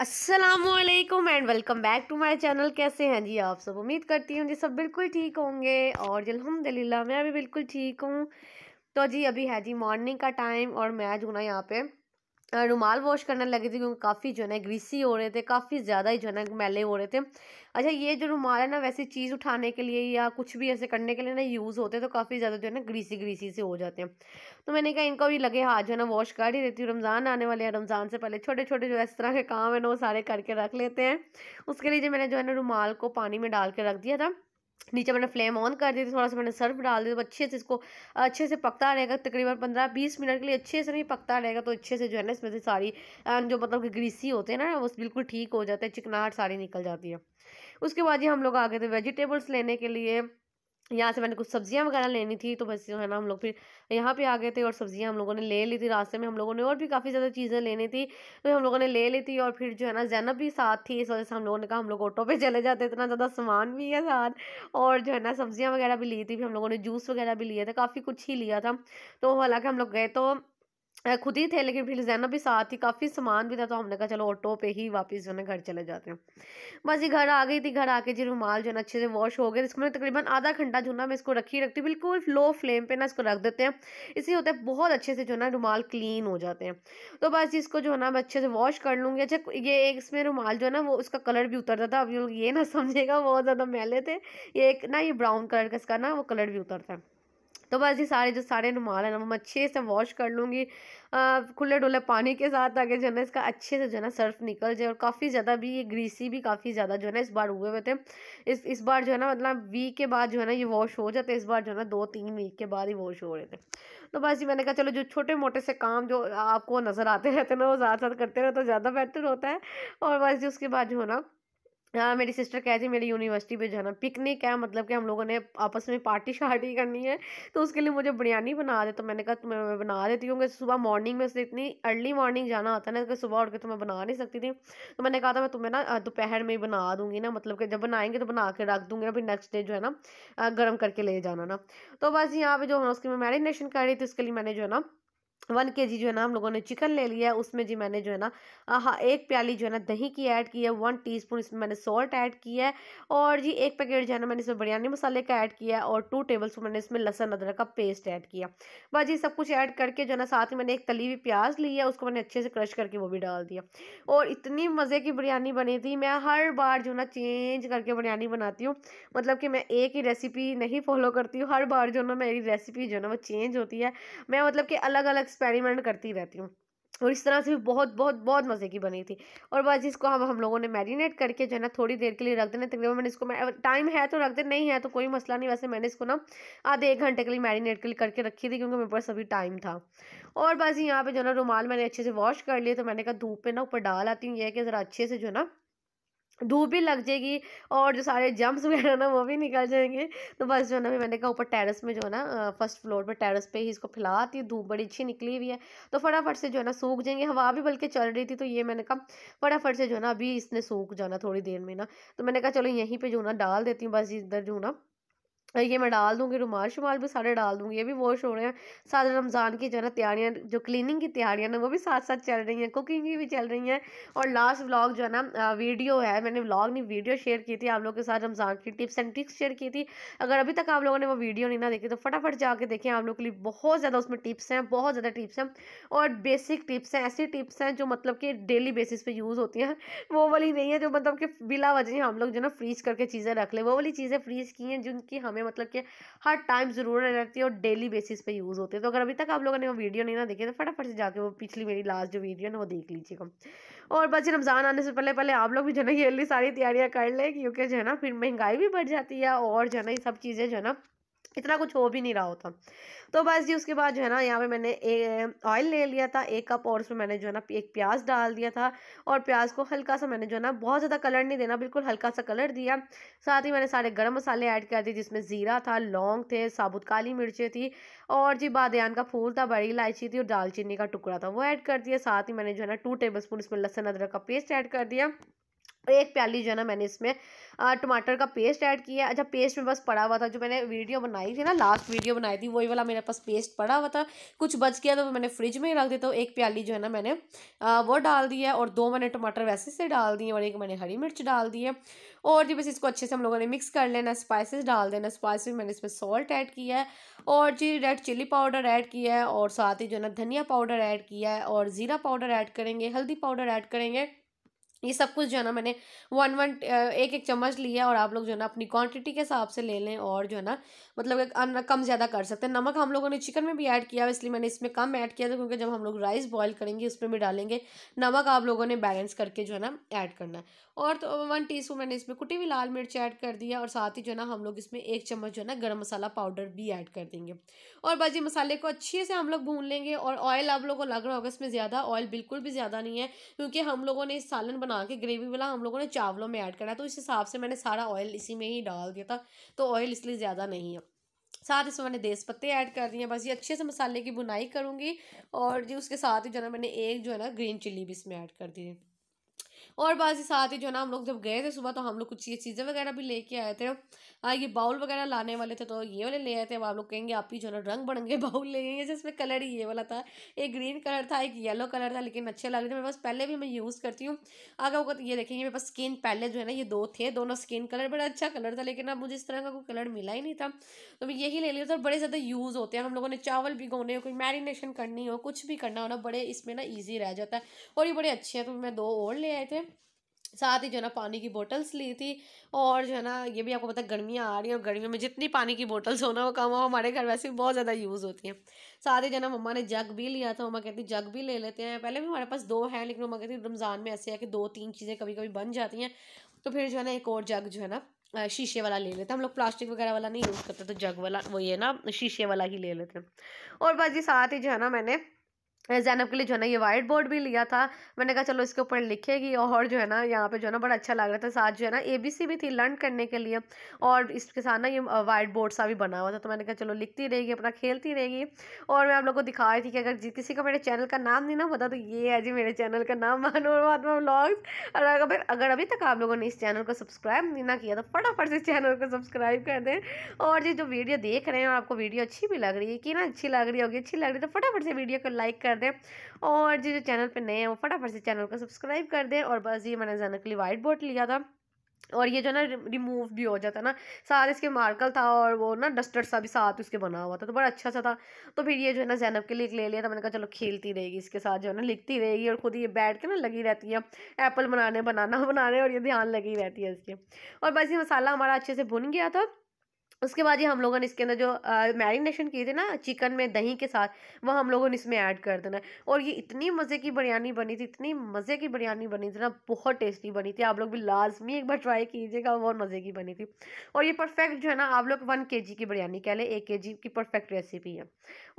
Aslam and welcome back to my channel कैसे हैं जी आप सब उम्मीद करती हूँ जी सब बिल्कुल ठीक होंगे और जी अलहमदिल्ला मैं भी बिल्कुल ठीक हूँ तो जी अभी है जी मॉर्निंग का टाइम और मैं जो ना यहाँ पे रुमाल वॉश करने लगे थे क्योंकि काफ़ी जो है ना ग्रीसी हो रहे थे काफ़ी ज़्यादा ही जो है ना मैले हो रहे थे अच्छा ये जो रुमाल है ना वैसे चीज़ उठाने के लिए या कुछ भी ऐसे करने के लिए ना यूज़ होते हैं तो काफ़ी ज़्यादा जो है ना ग्रीसी ग्रीसी से हो जाते हैं तो मैंने कहा इनको भी लगे हाथ जो है ना वॉश कर ही देती हूँ रमज़ान आने वाले हैं रमज़ान से पहले छोटे छोटे जो इस तरह के काम है ना वो सारे करके रख लेते हैं उसके लिए जो मैंने जो है ना रुमाल को पानी में डाल के रख दिया था नीचे मैंने फ्लेम ऑन कर दी थी थोड़ा सा मैंने सर्फ डाल दिया तो अच्छे से इसको अच्छे से पकता रहेगा तकरीबन पंद्रह बीस मिनट के लिए अच्छे से नहीं पकता रहेगा तो अच्छे से जो है ना इसमें से सारी जो मतलब कि ग्रीसी होते हैं ना वो बिल्कुल ठीक हो जाते हैं चिकनाहट सारी निकल जाती है उसके बाद ये हम लोग आ गए थे वेजिटेबल्स लेने के लिए यहाँ से मैंने कुछ सब्जियाँ वगैरह लेनी थी तो बस जो है ना हम लोग फिर यहाँ पे आ गए थे और सब्जियाँ हम लोगों ने ले ली थी रास्ते में हम लोगों ने और भी काफ़ी ज़्यादा चीज़ें लेनी थी तो हम लोगों ने ले ली थी और फिर जो है ना जैनब भी साथ थी इस वजह से हम लोगों ने कहा हम लोग ऑटो पे चले जाते इतना ज़्यादा सामान भी है साथ और जो है ना सब्जियाँ वगैरह भी ली थी फिर हम लोगों ने जूस वगैरह भी लिए थे काफ़ी कुछ ही लिया था तो हालाँकि हम लोग गए तो खुद ही थे लेकिन फिर जैनब भी साथ ही काफ़ी सामान भी था तो हमने कहा चलो ऑटो पे ही वापस जो है घर चले जाते हैं बस ये घर आ गई थी घर आके जी रुमाल जो है अच्छे से वॉश हो गए इसको मैंने तकरीबन आधा घंटा जो ना मैं इसको रखी रखती हूँ बिल्कुल लो फ्लेम पे ना इसको रख देते हैं इसलिए होता है बहुत अच्छे से जो ना रुमाल क्लीन हो जाते हैं तो बस इसको जो है ना मैं अच्छे से वॉश कर लूँगी अच्छा ये एक इसमें रुमाल जो है ना वो उसका कलर भी उतरता था अभी ये ना समझेगा बहुत ज़्यादा मैले थे ये एक ना ये ब्राउन कलर का इसका ना वो कलर भी उतरता है तो बस ये सारे जो सारे रुमाल है ना मैं अच्छे से वॉश कर लूँगी खुले डुले पानी के साथ आगे जो है ना इसका अच्छे से जो है ना सर्फ निकल जाए और काफ़ी ज़्यादा भी ये ग्रीसी भी काफ़ी ज़्यादा जो है ना इस बार हुए हुए थे इस इस बार जो है ना मतलब वीक के बाद जो है ना ये वॉश हो जाते इस बार जो है ना दो तीन वीक के बाद ही वॉश हो रहे थे तो बस ये मैंने कहा चलो जो छोटे मोटे से काम जो आपको नज़र आते रहते ना वो साथ साथ करते रहते तो ज़्यादा बेहतर होता है और बस उसके बाद जो है ना हाँ मेरी सिस्टर कह रही मेरी यूनिवर्सिटी पे जाना पिकनिक है मतलब कि हम लोगों ने आपस में पार्टी शार्टी करनी है तो उसके लिए मुझे बिरयानी बना दे तो मैंने कहा तुम्हें तो मैं बना देती हूँ क्योंकि सुबह मॉर्निंग में उसे इतनी अर्ली मॉर्निंग जाना आता है ना सुबह उठ के तो मैं बना नहीं सकती थी तो मैंने कहा था मैं तुम्हें ना दोपहर में ही बना दूंगी ना मतलब कि जब बनाएंगे तो बना के रख दूंगी अभी नेक्स्ट डे जो है ना गर्म करके ले जाना ना तो बस यहाँ पर जो है उसकी मैं मैरिनेशन कर रही थी उसके लिए मैंने जो है ना वन के जी जो है ना हम लोगों ने चिकन ले लिया उसमें जी मैंने जो है ना हाँ एक प्याली जो है ना दही की ऐड की है वन टीस्पून इसमें मैंने सॉल्ट ऐड किया है और जी एक पैकेट जो है ना मैंने इसमें बिरयानी मसाले का ऐड किया है और टू टेबल स्पून मैंने इसमें लहसन अदरक का पेस्ट ऐड किया बस जी सब कुछ ऐड करके जो है ना साथ ही मैंने एक तली हुई प्याज ली है उसको मैंने अच्छे से क्रश करके वो भी डाल दिया और इतनी मज़े की बिरयानी बनी थी मैं हर बार जो ना चेंज करके बिरयानी बनाती हूँ मतलब कि मैं एक ही रेसिपी नहीं फॉलो करती हूँ हर बार जो ना मेरी रेसिपी जो है ना वो चेंज होती है मैं मतलब कि अलग अलग एक्सपेरिमेंट करती रहती हूँ और इस तरह से भी बहुत बहुत बहुत मज़े की बनी थी और बस इसको हम हम लोगों ने मैरिनेट करके जो है ना थोड़ी देर के लिए रख देना तकरीबन मैंने इसको टाइम है तो रख दे नहीं है तो कोई मसला नहीं वैसे मैंने इसको ना आधे एक घंटे के लिए मैरिनेट के लिए करके रखी थी क्योंकि मेरे पास अभी टाइम था और बस यहाँ पर जो है ना रुमाल मैंने अच्छे से वॉश कर लिए तो मैंने कहा धूप पर ना ऊपर डाल आती हूँ यह कि ज़रा अच्छे से जो है ना धूप भी लग जाएगी और जो सारे जम्प्स वगैरह ना वो भी निकल जाएंगे तो बस जो है ना मैंने कहा ऊपर टेरेस में जो है ना फर्स्ट फ्लोर पर टेरेस पे ही इसको फैलाती है धूप बड़ी अच्छी निकली हुई है तो फटाफट से जो है ना सूख जाएंगे हवा भी बल्कि चल रही थी तो ये मैंने कहा फटाफट से जो है ना अभी इसने सूख जाना थोड़ी देर में ना तो मैंने कहा चलो यहीं पर जो ना डाल देती हूँ बस इधर जो ना ये मैं डाल दूँगी रुमाल शुमाल भी सारे डाल दूँगी ये भी वॉश हो रहे हैं साथ रमज़ान की जो है ना तैयारियाँ जो क्लीनिंग की तैयारियाँ ना वो भी साथ साथ चल रही हैं कुकिंग की भी चल रही हैं और लास्ट व्लॉग जो है ना वीडियो है मैंने व्लॉग नहीं वीडियो शेयर की थी आप लोगों के साथ रमज़ान की टिप्स एंड ट्रिक्स शेयर की थी अगर अभी तक आप लोगों ने वो वीडियो नहीं ना देखी तो फटाफट जाके देखें आप लोग के लिए बहुत ज़्यादा उसमें टिप्स हैं बहुत ज़्यादा टिप्स हैं और बेसिक टिप्स हैं ऐसी टिप्स हैं जो मतलब कि डेली बेसिस पर यूज़ होती हैं वो वाली नहीं है जो मतलब कि बिला वजह हम लोग जो ना फ्रीज करके चीज़ें रख लें वो वाली चीज़ें फ्रीज की हैं जिनकी हमें में मतलब कि हर टाइम ज़रूर रहती है और डेली बेसिस पे यूज़ होते हैं तो अगर अभी तक आप लोगों ने वो वीडियो नहीं ना देखे तो फटाफट से जाके वो पिछली मेरी लास्ट जो वीडियो है ना वो देख लीजिएगा और बस रमज़ान आने से पहले पहले आप लोग भी जो है ना सारी तैयारियाँ कर लें क्योंकि जो है ना फिर महंगाई भी बढ़ जाती है और जो है ना ये सब चीज़ें जो है ना इतना कुछ हो भी नहीं रहा होता तो बस जी उसके बाद जो है ना यहाँ पे मैंने ऑयल ले लिया था एक कप और उसमें मैंने जो है ना एक प्याज डाल दिया था और प्याज को हल्का सा मैंने जो है ना बहुत ज़्यादा कलर नहीं देना बिल्कुल हल्का सा कलर दिया साथ ही मैंने सारे गर्म मसाले ऐड कर दिए जिसमें ज़ीरा था लौंग थे साबुत काली मिर्चें थी और जी बादयान का फूल था बड़ी इलायची थी और दालचीनी का टुकड़ा था वो ऐड कर दिया साथ ही मैंने जो है ना टू टेबल स्पून इसमें लहसुन अदरक का पेस्ट ऐड कर दिया एक प्याली जो है ना मैंने इसमें टमाटर का पेस्ट ऐड किया अच्छा पेस्ट में बस पड़ा हुआ था जो मैंने वीडियो बनाई थी ना लास्ट वीडियो बनाई थी वही वाला मेरे पास पेस्ट पड़ा हुआ था कुछ बच गया तो मैंने फ्रिज में ही रख दिया तो एक प्याली जो है ना मैंने वो डाल दी है और दो मैंने टमाटर वैसे से डाल दिए और एक मैंने हरी मिर्च डाल दी है और जी बस इसको अच्छे से हम लोगों ने मिक्स कर लेना स्पाइसिस डाल देना स्पाइसेस मैंने इसमें सॉल्ट ऐड किया है और जी रेड चिली पाउडर ऐड किया है और साथ ही जो है ना धनिया पाउडर ऐड किया है और ज़ीरा पाउडर ऐड करेंगे हल्दी पाउडर ऐड करेंगे ये सब कुछ जो है ना मैंने वन वन एक एक चम्मच लिया और आप लोग जो है ना अपनी क्वांटिटी के हिसाब से ले लें और जो है ना मतलब कम ज़्यादा कर सकते हैं नमक हम लोगों ने चिकन में भी ऐड किया इसलिए मैंने इसमें कम ऐड किया था क्योंकि जब हम लोग राइस बॉईल करेंगे उसमें भी डालेंगे नमक आप लोगों ने बैलेंस करके जो है ना ऐड करना है और तो वन टी मैंने इसमें कुटी हुई लाल मिर्च ऐड कर दिया और साथ ही जो है ना हम लोग इसमें एक चम्मच जो है ना गर्म मसाला पाउडर भी ऐड कर देंगे और ये मसाले को अच्छे से हम लोग भून लेंगे और ऑयल आप लोगों को लग रहा होगा इसमें ज़्यादा ऑयल बिल्कुल भी ज़्यादा नहीं है क्योंकि हम लोगों ने इस सालन बना के ग्रेवी वाला हम लोगों ने चावलों में ऐड करना है तो इस हिसाब से मैंने सारा ऑयल इसी में ही डाल दिया था तो ऑयल इसलिए ज़्यादा नहीं है साथ इसमें मैंने देस पत्ते ऐड कर दिए बस ये अच्छे से मसाले की बुनाई करूँगी और जी उसके साथ ही जो है ना मैंने एक जो है ना ग्रीन चिली भी इसमें ऐड कर दी है और बाजी साथ ही जो है ना हम लोग जब गए थे सुबह तो हम लोग कुछ ये चीज़ें वगैरह भी लेके आए थे आ, हाँ, ये बाउल वगैरह लाने वाले थे तो ये वाले ले आए थे अब आप लोग कहेंगे आप ही जो है ना रंग बढ़ेंगे बाउल ले जैसे जिसमें कलर ही ये वाला था एक ग्रीन कलर था एक येलो कलर था लेकिन अच्छे लग रहे थे मेरे पास पहले भी मैं यूज़ करती हूँ आगे वो ये देखेंगे मेरे पास स्किन पहले जो है ना ये दो थे दोनों स्किन कलर बड़ा अच्छा कलर था लेकिन अब मुझे इस तरह का कोई कलर मिला ही नहीं था तो मैं यही ले लिया था बड़े ज़्यादा यूज़ होते हैं हम लोगों ने चावल भिगोने कोई मैरिनेशन करनी हो कुछ भी करना हो ना बड़े इसमें ना ईजी रह जाता है और ये बड़े अच्छे हैं तो मैं दो और ले आए थे साथ ही जो है ना पानी की बोटल्स ली थी और जो है ना ये भी आपको पता है गर्मियाँ आ रही हैं और गर्मियों में जितनी पानी की बोटल्स होना वो कम हो हमारे घर वैसे भी बहुत ज़्यादा यूज़ होती हैं साथ ही जो है ना मम्मा ने जग भी लिया था मम्मा कहती जग भी ले लेते हैं पहले भी हमारे पास दो हैं लेकिन मम्मा कहती रमज़ान में ऐसे है कि दो तीन चीज़ें कभी कभी बन जाती हैं तो फिर जो है ना एक और जग जो है ना शीशे वाला ले लेते हैं हम लोग प्लास्टिक वगैरह वाला नहीं यूज़ करते तो जग वाला वो ये ना शीशे वाला ही ले लेते हैं और बस जी साथ ही जो है ना मैंने जैनब के लिए जो है ना ये वाइट बोर्ड भी लिया था मैंने कहा चलो इसके ऊपर लिखेगी और जो है ना यहाँ पे जो है ना बड़ा अच्छा लग रहा था साथ जो है ना एबीसी भी थी लर्न करने के लिए और इसके साथ ना ये वाइट बोर्ड सा भी बना हुआ था तो मैंने कहा चलो लिखती रहेगी अपना खेलती रहेगी और मैं आप लोग को दिखा रही थी कि अगर किसी को मेरे चैनल का नाम नहीं ना पता तो ये है जी मेरे चैनल का नाम महात्मा ब्लॉग्स और अगर अगर अभी तक आप लोगों ने इस चैनल को सब्सक्राइब नहीं ना किया तो फटाफट से चैनल को सब्सक्राइब कर दें और ये जो वीडियो देख रहे हैं और आपको वीडियो अच्छी भी लग रही है कि ना अच्छी लग रही होगी अच्छी लग रही तो फटाफट से वीडियो को लाइक कर दें और जी जो चैनल पर नए हैं वो फटाफट से चैनल को सब्सक्राइब कर दें और बस ये मैंने जाना के लिए वाइट बोर्ड लिया था और ये जो ना रिमूव भी हो जाता ना सारे इसके मार्कल था और वो ना डस्टर सा भी साथ उसके बना हुआ था तो बड़ा अच्छा सा था तो फिर ये जो है ना जैनब के लिए ले लिया था मैंने कहा चलो खेलती रहेगी इसके साथ जो है ना लिखती रहेगी और खुद ये बैठ के ना लगी रहती है एप्पल बनाने बनाना बनाने और ये ध्यान लगी रहती है इसके और बस ये मसाला हमारा अच्छे से भुन गया था उसके बाद ये हम लोगों ने इसके अंदर जो मैरिनेशन किए थे ना चिकन में दही के साथ वह हम लोगों ने इसमें ऐड कर देना और ये इतनी मज़े की बिरयानी बनी थी इतनी मज़े की बिरयानी बनी थी ना बहुत टेस्टी बनी थी आप लोग भी लाजमी एक बार ट्राई कीजिएगा बहुत मज़े की बनी थी और ये परफेक्ट जो है ना आप लोग वन के की बिरयानी कह लें एक के की परफेक्ट रेसिपी है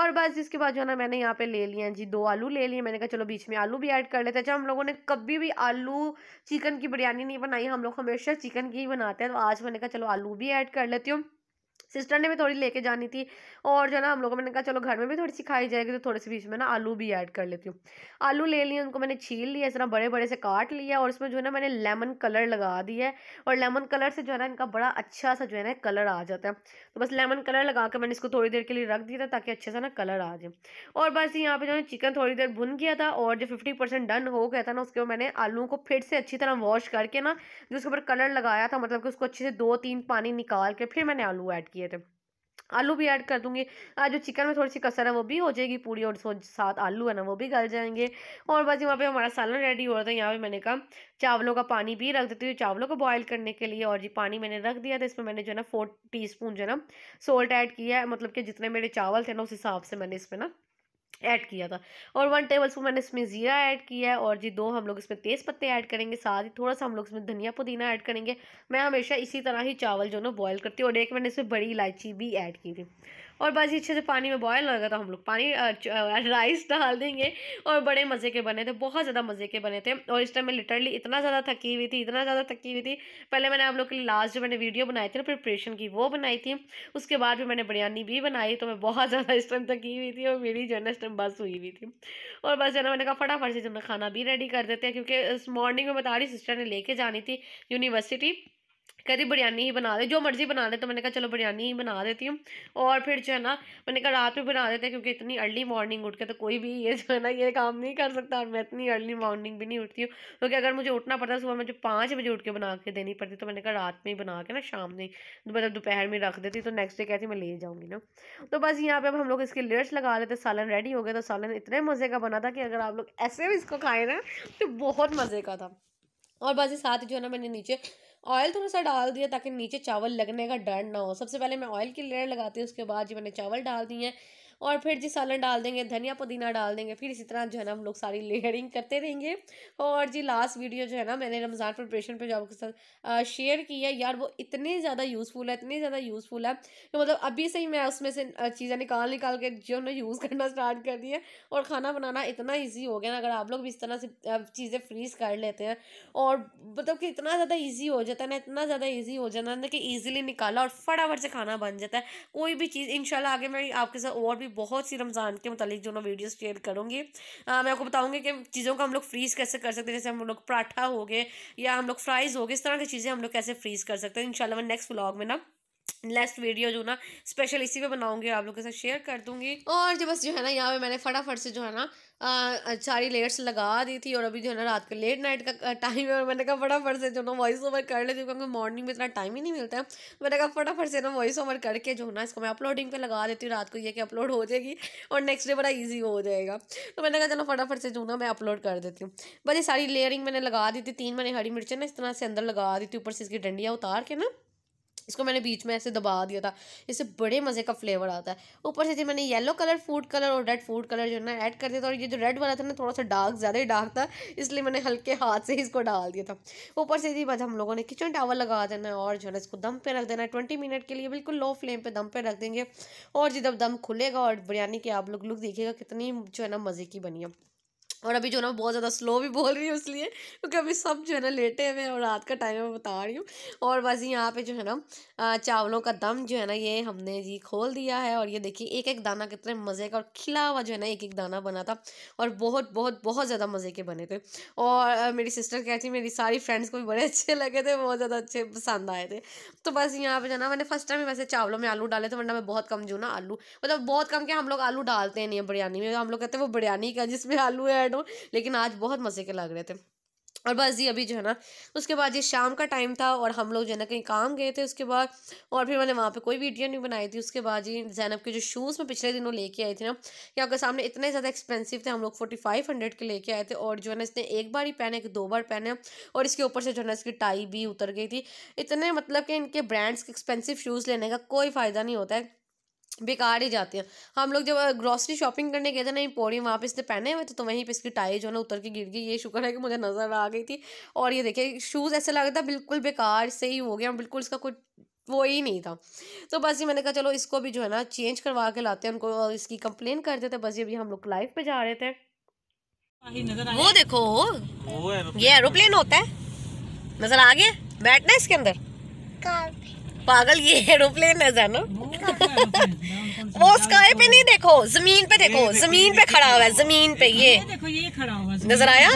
और बस इसके बाद जो है ना मैंने यहाँ पर ले लिया जी दो आलू ले लिए मैंने कहा चलो बीच में आलू भी ऐड कर लेते हैं जब हम लोगों ने कभी भी आलू चिकन की बिरयानी नहीं बनाई हम लोग हमेशा चिकन की ही बनाते हैं तो आज मैंने कहा चलो आलू भी ऐड कर लेती हूँ सिस्टर ने भी थोड़ी लेके जानी थी और जो है ना हम लोगों ने कहा चलो घर में भी थोड़ी सी खाई जाएगी तो थोड़े से बीच में ना आलू भी ऐड कर लेती हूँ आलू ले लिए उनको मैंने छील लिया इस तरह बड़े बड़े से काट लिया और उसमें जो है ना मैंने लेमन कलर लगा दिया है और लेमन कलर से जो है ना इनका बड़ा अच्छा सा जो है ना कलर आ जाता है तो बस लेमन कलर लगा कर मैंने इसको थोड़ी देर के लिए रख दिया था ताकि अच्छे से ना कलर आ जाए और बस यहाँ पर जो है चिकन थोड़ी देर भुन गया था और जो फिफ्टी डन हो गया था ना उसके बाद मैंने आलू को फिर से अच्छी तरह वॉश करके ना जो उसके ऊपर कलर लगाया था मतलब कि उसको अच्छे से दो तीन पानी निकाल के फिर मैंने आलू ऐड किया चाहिए थे आलू भी ऐड कर दूंगी आज जो चिकन में थोड़ी सी कसर है वो भी हो जाएगी पूरी और साथ आलू है ना वो भी गल जाएंगे और बस यहाँ पे हमारा सालन रेडी हो रहा था यहाँ पे मैंने कहा चावलों का पानी भी रख देती हूँ चावलों को बॉईल करने के लिए और जी पानी मैंने रख दिया था इसमें मैंने जो है ना फोर टी जो है ना सोल्ट ऐड किया है मतलब कि जितने मेरे चावल थे ना उस हिसाब से मैंने इसमें ना ऐड किया था और वन टेबल स्पून मैंने इसमें ज़ीरा ऐड किया है और जी दो हम लोग इसमें तेज़ पत्ते ऐड करेंगे साथ ही थोड़ा सा हम लोग इसमें धनिया पुदीना ऐड करेंगे मैं हमेशा इसी तरह ही चावल जो ना बॉयल करती हूँ और एक मैंने इसमें बड़ी इलायची भी ऐड की थी और बस अच्छे से पानी में बॉयल होगा तो हम लोग पानी राइस डाल देंगे और बड़े मज़े के बने थे बहुत ज़्यादा मज़े के बने थे और इस टाइम मैं लिटरली इतना ज़्यादा थकी हुई थी इतना ज़्यादा थकी हुई थी पहले मैंने आप लोग के लिए लास्ट जो मैंने वीडियो बनाई थी ना प्रिपरेशन की वो बनाई थी उसके बाद भी मैंने बिरयानी भी बनाई तो मैं बहुत ज़्यादा इस टाइम थकी हुई थी और मेरी जो है ना इस टाइम बस हुई हुई थी और बस जो है मैंने कहा फटाफट से जो मैं खाना भी रेडी कर देते हैं क्योंकि इस मॉर्निंग में बता रही सिस्टर ने लेके जानी थी यूनिवर्सिटी कहती बिरयानी ही बना दे जो मर्ज़ी बना दे तो मैंने कहा चलो बिरयानी ही बना देती हूँ और फिर जो है ना मैंने कहा रात में बना देते हैं क्योंकि इतनी अर्ली मॉर्निंग उठ के तो कोई भी ये जो है ना ये काम नहीं कर सकता और मैं इतनी अर्ली मॉर्निंग भी नहीं उठती हूँ क्योंकि अगर मुझे उठना पड़ता सुबह मुझे पाँच बजे उठ के बना के देनी पड़ती तो मैंने कहा रात में ही बना के ना शाम में मतलब दोपहर में रख देती तो नेक्स्ट डे कहती मैं ले जाऊँगी ना तो बस यहाँ पर अब हम लोग इसके लेयर्स लगा लेते सालन रेडी हो गया तो सालन इतने मज़े का बना था कि अगर आप लोग ऐसे भी इसको खाए ना तो बहुत मज़े का था और बस साथ ही जो है ना मैंने नीचे ऑयल थोड़ा तो सा डाल दिया ताकि नीचे चावल लगने का डर ना हो सबसे पहले मैं ऑयल की लेयर लगाती हूँ उसके बाद जो मैंने चावल डाल दिए हैं और फिर जी सालन डाल देंगे धनिया पुदीना डाल देंगे फिर इसी तरह जो है ना हम लोग सारी लेयरिंग करते रहेंगे और जी लास्ट वीडियो जो है ना मैंने रमज़ान प्रिपरेशन पर जो आपके साथ शेयर की है यार वो इतनी ज़्यादा यूज़फुल है इतनी ज़्यादा यूज़फुल है तो मतलब अभी से ही मैं उसमें से चीज़ें निकाल निकाल के जो ना यूज़ करना स्टार्ट कर दिया और खाना बनाना इतना ईजी हो गया ना अगर आप लोग भी इस तरह से चीज़ें फ्रीज कर लेते हैं और मतलब कि इतना ज़्यादा ईजी हो जाता है ना इतना ज़्यादा ईजी हो जाता है ना कि ईजिली निकाला और फटाफट से खाना बन जाता है कोई भी चीज़ इन आगे मैं आपके साथ और भी बहुत सी रमज़ान के मतलब जो ना वीडियोज़ शेयर करूँगी मैं आपको बताऊँगी कि चीज़ों का हम लोग फ्रीज़ कैसे कर सकते हैं जैसे हम लोग पराठा हो गए या हम लोग फ्राइज़ हो गए इस तरह की चीज़ें हम लोग कैसे फ्रीज़ कर सकते हैं इन मैं नेक्स्ट ब्लॉग में ना नेक्स्ट वीडियो जो ना स्पेशल इसी पे बनाऊंगी आप लोगों के साथ शेयर कर दूंगी और जो बस जो है ना यहाँ पे मैंने फटाफट से जो है ना सारी लेयर्स लगा दी थी और अभी जो है ना रात का लेट नाइट का टाइम है और मैंने कहा फटाफट से जो ना वॉइस ओवर कर लेती हूँ क्योंकि मॉर्निंग में इतना टाइम ही नहीं मिलता है मैंने कहा फटाफट से ना वॉइस ओवर करके जो ना इसको मैं अपलोडिंग पे लगा देती हूँ रात को ये कि अपलोड हो जाएगी और नेक्स्ट डे बड़ा ईजी हो जाएगा तो मैंने कहा चलो फटाफट से जो ना मैं अपलोड कर देती हूँ बस ये सारी लेयरिंग मैंने लगा दी थी तीन मैंने हरी मिर्चें ना इस तरह से अंदर लगा दी थी ऊपर से इसकी डंडियाँ उतार के ना इसको मैंने बीच में ऐसे दबा दिया था इससे बड़े मज़े का फ्लेवर आता है ऊपर से जी मैंने येलो कलर फूड कलर और रेड फूड कलर जो है ना ऐड कर दिया था और ये जो रेड वाला था ना थोड़ा सा डार्क ज़्यादा ही डार्क था इसलिए मैंने हल्के हाथ से इसको डाल दिया था ऊपर से जी बस हम लोगों ने किचन टावर लगा देना है और जो है इसको दम पे रख देना है ट्वेंटी मिनट के लिए बिल्कुल लो फ्लेम पर दम पे रख देंगे और जी जब दम खुलेगा और बिरयानी की आप लोग लुक देखिएगा कितनी जो है ना मज़े की बनी है और अभी जो ना बहुत ज़्यादा स्लो भी बोल रही हूँ इसलिए क्योंकि अभी सब जो है ना लेटे हुए हैं और रात का टाइम है मैं बता रही हूँ और बस यहाँ पे जो है ना चावलों का दम जो है ना ये हमने जी खोल दिया है और ये देखिए एक एक दाना कितने मज़े का और खिला हुआ जो है ना एक एक दाना बना था और बहुत बहुत बहुत ज़्यादा मज़े के बने थे और मेरी सिस्टर कहती मेरी सारी फ्रेंड्स को भी बड़े अच्छे लगे थे बहुत ज़्यादा अच्छे पसंद आए थे तो बस यहाँ पर जो ना मैंने फर्स्ट टाइम वैसे चावलों में आलू डाले थे वरना मैं बहुत कम जो ना आलू मतलब बहुत कम क्या हम लोग आलू डालते हैं नहीं बिरयानी में हम लोग कहते हैं वो बिरयानी का जिसमें आलू ऐड दो लेकिन आज बहुत मज़े के लग रहे थे और बस ये अभी जो है ना उसके बाद ये शाम का टाइम था और हम लोग जो है ना कहीं काम गए थे उसके बाद और फिर मैंने वहाँ पे कोई वीडियो नहीं बनाई थी उसके बाद जी जैनब के जो शूज़ मैं पिछले दिनों लेके आई थी ना ये आपके सामने इतने ज़्यादा एक्सपेंसिव थे हम लोग फोर्टी फाइव हंड्रेड के लेके आए थे और जो है ना इसने एक बार ही पहने एक दो बार पहने और इसके ऊपर से जो है ना इसकी टाई भी उतर गई थी इतने मतलब कि इनके ब्रांड्स के एक्सपेंसिव शूज़ लेने का कोई फ़ायदा नहीं होता है बेकार ही जाते हैं हम लोग जब ग्रॉसरी शॉपिंग करने गए थे ना पौड़ी वहाँ पे इसने पहने हुए थे तो वहीं पे इसकी टाई जो है ना उतर के गिर गई ये शुक्र है कि मुझे नज़र आ गई थी और ये देखिए शूज़ ऐसे लग रहा था बिल्कुल बेकार से ही हो गया बिल्कुल इसका कोई वो ही नहीं था तो बस ये मैंने कहा चलो इसको भी जो है ना चेंज करवा के लाते हैं उनको इसकी कंप्लेन कर देते बस ये भी हम लोग लाइव पे जा रहे थे वो देखो ये एरोप्लेन होता है नजर आ गया बैठना इसके अंदर पागल ये एरोप्लेन है जानो वो स्काई पे नहीं देखो जमीन पे देखो जमीन पे खड़ा हुआ है जमीन पे ये खड़ा हुआ नजर आया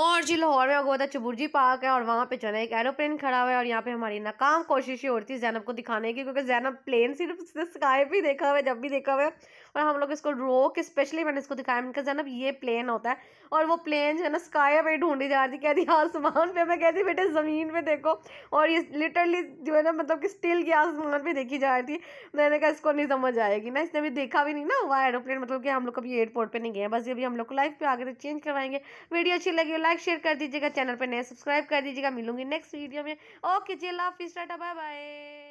और जी लाहौर में अगोदा चबुर्जी पार्क है और वहाँ पे चले एक एरोप्लेन खड़ा हुआ है और यहाँ पे हमारी नाकाम कोशिश ही हो रही थी जैनब को दिखाने की क्योंकि जैनब प्लेन सिर्फ स्काई पे देखा हुआ है जब भी देखा हुआ है और हम लोग इसको रोक स्पेशली मैंने इसको दिखाया मैंने कहा जनाब ये प्लेन होता है और वो प्लेन जो है ना स्काई पर ढूंढी जा रही थी कहती आसमान पे मैं कहती बेटे ज़मीन पे देखो और ये लिटरली जो है ना मतलब कि स्टील की आसमान पे देखी जा रही थी मैंने कहा इसको नहीं समझ आएगी ना इसने भी देखा भी नहीं ना हुआ एरोप्लेन मतलब कि हम लोग अभी एयरपोर्ट पर नहीं गए बस ये भी हम लोग को लाइफ पे आगे तक चेंज करवाएंगे वीडियो अच्छी लगी लाइक शेयर कर दीजिएगा चैनल पर नए सब्सक्राइब कर दीजिएगा मिलूंगी नेक्स्ट वीडियो में ओके जी अल्लाह हाफिज़ टाटा बाय बाय